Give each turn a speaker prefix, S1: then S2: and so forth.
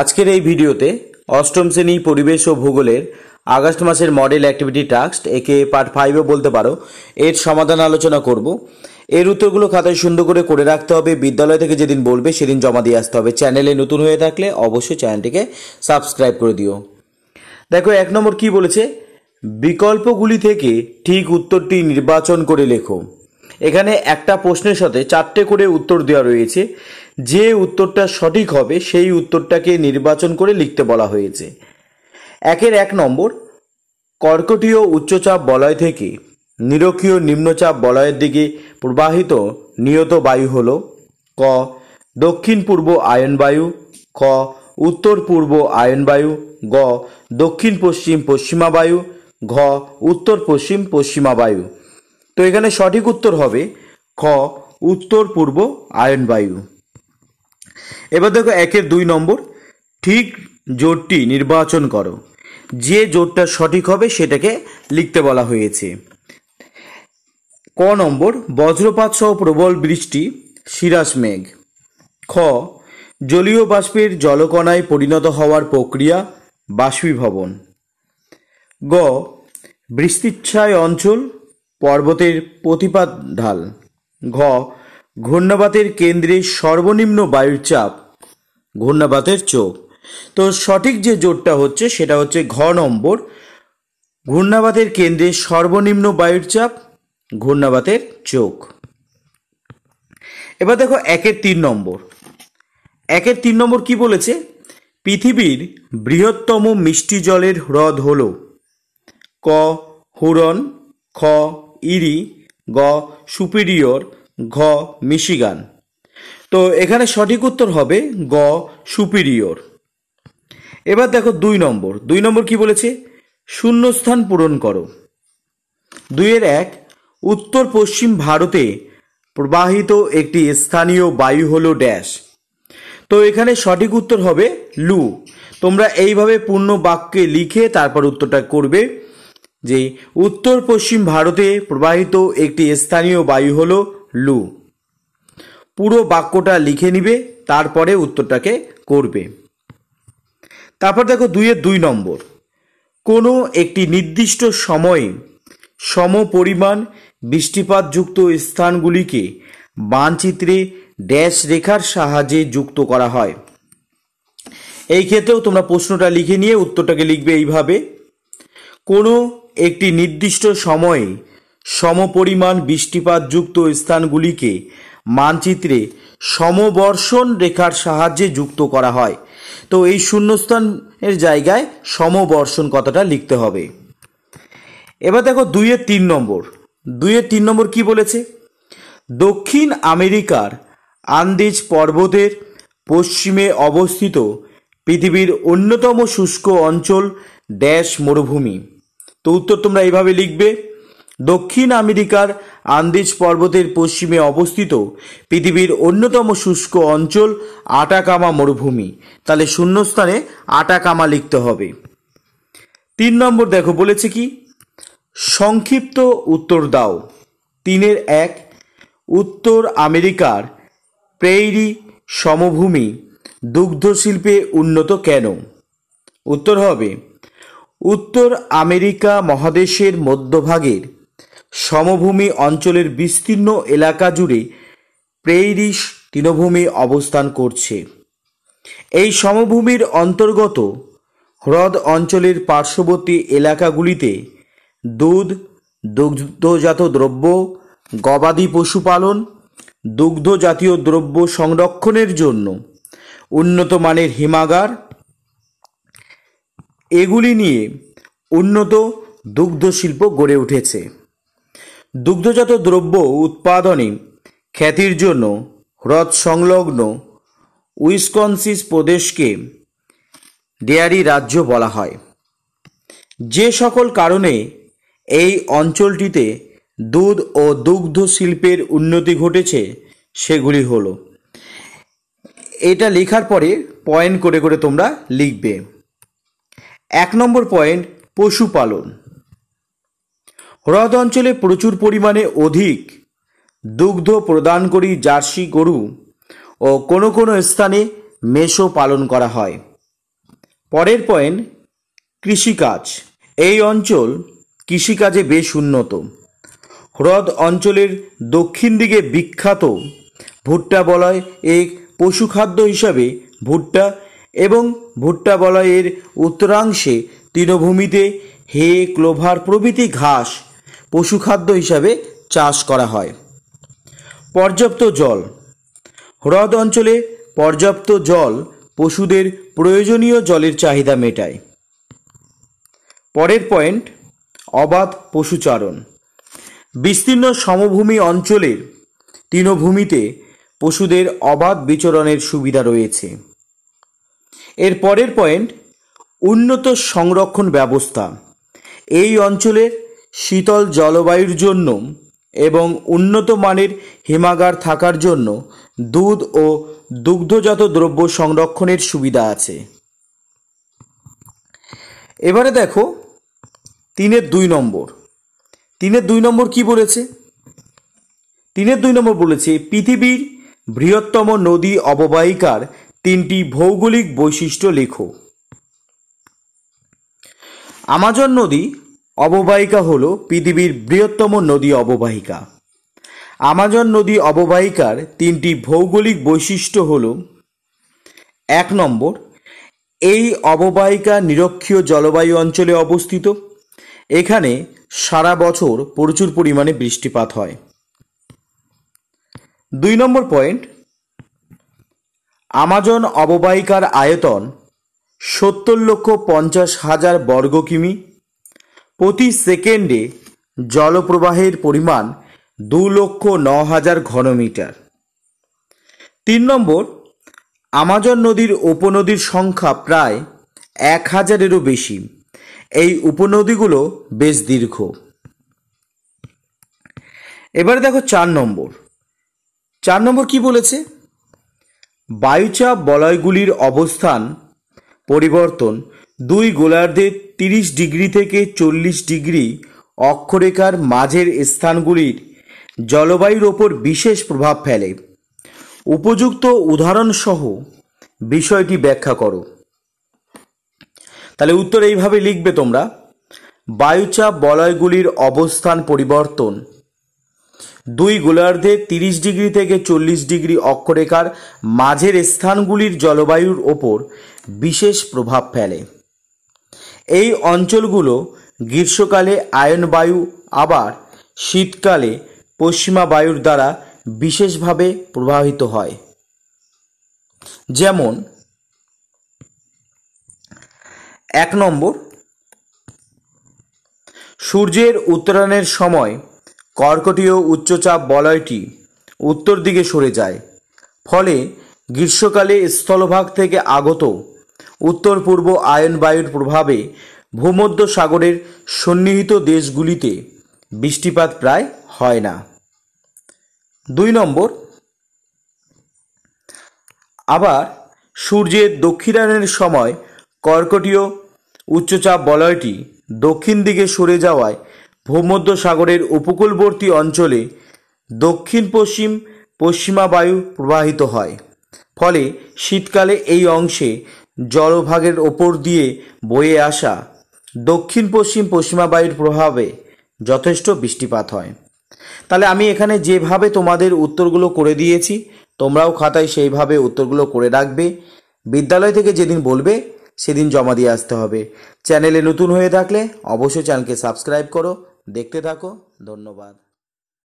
S1: আজকের এই ভিডিওতে অষ্টম শ্রেণী পরিবেশ ও ভূগোলের আগস্ট মাসের মডেল অ্যাক্টিভিটি টাস্ক একে পার্ট ফাইভও বলতে পারো এর সমাধান আলোচনা করব এর উত্তরগুলো খাতায় সুন্দর করে করে রাখতে হবে বিদ্যালয় থেকে যেদিন বলবে সেদিন জমা দিয়ে আসতে হবে চ্যানেলে নতুন হয়ে থাকলে অবশ্যই চ্যানেলটিকে সাবস্ক্রাইব করে দিও দেখো এক নম্বর কি বলেছে বিকল্পগুলি থেকে ঠিক উত্তরটি নির্বাচন করে লেখো এখানে একটা প্রশ্নের সাথে চারটে করে উত্তর দেওয়া রয়েছে যে উত্তরটা সঠিক হবে সেই উত্তরটাকে নির্বাচন করে লিখতে বলা হয়েছে একের এক নম্বর কর্কটীয় উচ্চচাপ বলয় থেকে নিরক্ষীয় নিম্নচাপ বলয়ের দিকে প্রবাহিত নিয়ত বায়ু হল ক দক্ষিণ পূর্ব আয়ন বায়ু খ উত্তর পূর্ব আয়ন বায়ু গ দক্ষিণ পশ্চিম পশ্চিমা বায়ু ঘ উত্তর পশ্চিম পশ্চিমা বায়ু তো এখানে সঠিক উত্তর হবে খ উত্তর পূর্ব বায়ু এবার দেখো একের দুই নম্বর ঠিক জোটটি নির্বাচন করো যে জোটটা সঠিক হবে সেটাকে লিখতে বলা হয়েছে ক নম্বর বজ্রপাত সহ প্রবল বৃষ্টি শিরাস মেঘ খ জলীয় বাষ্পের জলকণায় পরিণত হওয়ার প্রক্রিয়া বাষ্পীভবন গ বৃষ্টিচ্ছায় অঞ্চল পর্বতের প্রতিপাত ঢাল ঘ ঘূর্ণাবাতের কেন্দ্রে সর্বনিম্ন বায়ুর চাপ ঘূর্ণাবাতের চোখ তো সঠিক যে জোটটা হচ্ছে সেটা হচ্ছে ঘ নম্বর ঘূর্ণাবাতের কেন্দ্রে সর্বনিম্ন বায়ুর চাপ ঘূর্ণাবাতের চোখ এবার দেখো একের তিন নম্বর একের তিন নম্বর কি বলেছে পৃথিবীর বৃহত্তম মিষ্টি জলের হ্রদ হল ক হুরন খ ইরি গ সুপিরিয়র ঘ মিশিগান তো এখানে সঠিক উত্তর হবে গ সুপিরিয়র এবার দেখো দুই নম্বর দুই নম্বর কি বলেছে শূন্যস্থান পূরণ করো দুইয়ের এক উত্তর পশ্চিম ভারতে প্রবাহিত একটি স্থানীয় বায়ু হলো ড্যাশ তো এখানে সঠিক উত্তর হবে লু তোমরা এইভাবে পূর্ণ বাক্যে লিখে তারপর উত্তরটা করবে যে উত্তর পশ্চিম ভারতে প্রবাহিত একটি স্থানীয় বায়ু হলো লু পুরো বাক্যটা লিখে নিবে তারপরে উত্তরটাকে করবে তারপর দেখো দুইয়ের দুই নম্বর কোনো একটি নির্দিষ্ট সময়ে সম পরিমাণ বৃষ্টিপাতযুক্ত স্থানগুলিকে বানচিত্রে ড্যাশ রেখার সাহায্যে যুক্ত করা হয় এই ক্ষেত্রেও তোমরা প্রশ্নটা লিখে নিয়ে উত্তরটাকে লিখবে এইভাবে কোনো একটি নির্দিষ্ট সময়ে সমপরিমাণ বৃষ্টিপাতযুক্ত স্থানগুলিকে মানচিত্রে সমবর্ষণ রেখার সাহায্যে যুক্ত করা হয় তো এই শূন্যস্থানের জায়গায় সমবর্ষণ কথাটা লিখতে হবে এবার দেখো দুইয়ের তিন নম্বর দুইয়ের তিন নম্বর কি বলেছে দক্ষিণ আমেরিকার আন্দিজ পর্বতের পশ্চিমে অবস্থিত পৃথিবীর অন্যতম শুষ্ক অঞ্চল ড্যাশ মরুভূমি তো উত্তর তোমরা এইভাবে লিখবে দক্ষিণ আমেরিকার আন্দিজ পর্বতের পশ্চিমে অবস্থিত পৃথিবীর অন্যতম শুষ্ক অঞ্চল আটাকামা মরুভূমি তাহলে শূন্যস্থানে আটাকামা লিখতে হবে তিন নম্বর দেখো বলেছে কি সংক্ষিপ্ত উত্তর দাও তিনের এক উত্তর আমেরিকার প্রেইরি সমভূমি দুগ্ধ শিল্পে উন্নত কেন উত্তর হবে উত্তর আমেরিকা মহাদেশের মধ্যভাগের সমভূমি অঞ্চলের বিস্তীর্ণ এলাকা জুড়ে প্রেইরিস তৃণভূমি অবস্থান করছে এই সমভূমির অন্তর্গত হ্রদ অঞ্চলের পার্শ্ববর্তী এলাকাগুলিতে দুধ দুগ্ধজাত দ্রব্য গবাদি পশুপালন দুগ্ধ জাতীয় দ্রব্য সংরক্ষণের জন্য উন্নত মানের হিমাগার এগুলি নিয়ে উন্নত দুগ্ধ শিল্প গড়ে উঠেছে দুগ্ধজাত দ্রব্য উৎপাদনে খ্যাতির জন্য হ্রদ সংলগ্ন উইসকনসিস প্রদেশকে ডেয়ারি রাজ্য বলা হয় যে সকল কারণে এই অঞ্চলটিতে দুধ ও দুগ্ধ শিল্পের উন্নতি ঘটেছে সেগুলি হলো এটা লেখার পরে পয়েন্ট করে করে তোমরা লিখবে এক নম্বর পয়েন্ট পশুপালন হ্রদ অঞ্চলে প্রচুর পরিমাণে অধিক দুগ্ধ প্রদান করি জার্সি গরু ও কোনো কোনো স্থানে মেষও পালন করা হয় পরের পয়েন্ট কৃষিকাজ এই অঞ্চল কৃষিকাজে বেশ উন্নত হ্রদ অঞ্চলের দক্ষিণ দিকে বিখ্যাত ভুট্টা বলয় এক পশুখাদ্য হিসাবে ভুট্টা এবং ভুট্টা বলয়ের উত্তরাংশে তৃণভূমিতে হে ক্লোভার প্রভৃতি ঘাস পশুখাদ্য হিসাবে চাষ করা হয় পর্যাপ্ত জল হ্রদ অঞ্চলে পর্যাপ্ত জল পশুদের প্রয়োজনীয় জলের চাহিদা মেটায় পরের পয়েন্ট অবাধ পশুচারণ বিস্তীর্ণ সমভূমি অঞ্চলের তৃণভূমিতে পশুদের অবাধ বিচরণের সুবিধা রয়েছে এর পরের পয়েন্ট উন্নত সংরক্ষণ ব্যবস্থা এই অঞ্চলের শীতল জলবায়ুর জন্য এবং উন্নত মানের হিমাগার থাকার জন্য দুধ ও দুগ্ধজাত দ্রব্য সংরক্ষণের সুবিধা আছে এবারে দেখো তিনের দুই নম্বর তিনের দুই নম্বর কি বলেছে তিনের দুই নম্বর বলেছে পৃথিবীর বৃহত্তম নদী অববাহিকার তিনটি ভৌগোলিক বৈশিষ্ট্য লেখো আমাজন নদী অববাহিকা হল পৃথিবীর বৃহত্তম নদী অববাহিকা আমাজন নদী অববাহিকার তিনটি ভৌগোলিক বৈশিষ্ট্য হল এক নম্বর এই অববাহিকা নিরক্ষীয় জলবায়ু অঞ্চলে অবস্থিত এখানে সারা বছর প্রচুর পরিমাণে বৃষ্টিপাত হয় দুই নম্বর পয়েন্ট আমাজন অববাহিকার আয়তন সত্তর লক্ষ পঞ্চাশ হাজার বর্গ কিমি প্রতি সেকেন্ডে জলপ্রবাহের পরিমাণ দু লক্ষ ন হাজার ঘনমিটার তিন নম্বর আমাজন নদীর উপনদীর সংখ্যা প্রায় এক হাজারেরও বেশি এই উপনদীগুলো বেশ দীর্ঘ এবারে দেখো চার নম্বর চার নম্বর কি বলেছে বায়ুচাপ বলয়গুলির অবস্থান পরিবর্তন দুই গোলার্ধে তিরিশ ডিগ্রি থেকে চল্লিশ ডিগ্রি অক্ষরেখার মাঝের স্থানগুলির জলবায়ুর ওপর বিশেষ প্রভাব ফেলে উপযুক্ত উদাহরণসহ বিষয়টি ব্যাখ্যা করো তাহলে উত্তর এইভাবে লিখবে তোমরা বায়ুচাপ বলয়গুলির অবস্থান পরিবর্তন দুই গোলার্ধে তিরিশ ডিগ্রি থেকে চল্লিশ ডিগ্রি অক্ষরেখার মাঝের স্থানগুলির জলবায়ুর ওপর বিশেষ প্রভাব ফেলে এই অঞ্চলগুলো গ্রীষ্মকালে আয়নবায়ু আবার শীতকালে পশ্চিমা বায়ুর দ্বারা বিশেষভাবে প্রভাবিত হয় যেমন এক নম্বর সূর্যের উত্তরণের সময় কর্কটীয় উচ্চচাপ বলয়টি উত্তর দিকে সরে যায় ফলে গ্রীষ্মকালে স্থলভাগ থেকে আগত উত্তর পূর্ব আয়ন বায়ুর প্রভাবে ভূমধ্য সাগরের সন্নিহিত দেশগুলিতে বৃষ্টিপাত প্রায় হয় না দুই নম্বর আবার সূর্যের দক্ষিণায়নের সময় কর্কটীয় উচ্চচাপ বলয়টি দক্ষিণ দিকে সরে যাওয়ায় ভূমধ্য সাগরের উপকূলবর্তী অঞ্চলে দক্ষিণ পশ্চিম পশ্চিমা বায়ু প্রবাহিত হয় ফলে শীতকালে এই অংশে জলভাগের ওপর দিয়ে বয়ে আসা দক্ষিণ পশ্চিম পশ্চিমা বায়ুর প্রভাবে যথেষ্ট বৃষ্টিপাত হয় তাহলে আমি এখানে যেভাবে তোমাদের উত্তরগুলো করে দিয়েছি তোমরাও খাতায় সেইভাবে উত্তরগুলো করে রাখবে বিদ্যালয় থেকে যেদিন বলবে সেদিন জমা দিয়ে আসতে হবে চ্যানেলে নতুন হয়ে থাকলে অবশ্যই চ্যানেলকে সাবস্ক্রাইব করো দেখতে থাকো ধন্যবাদ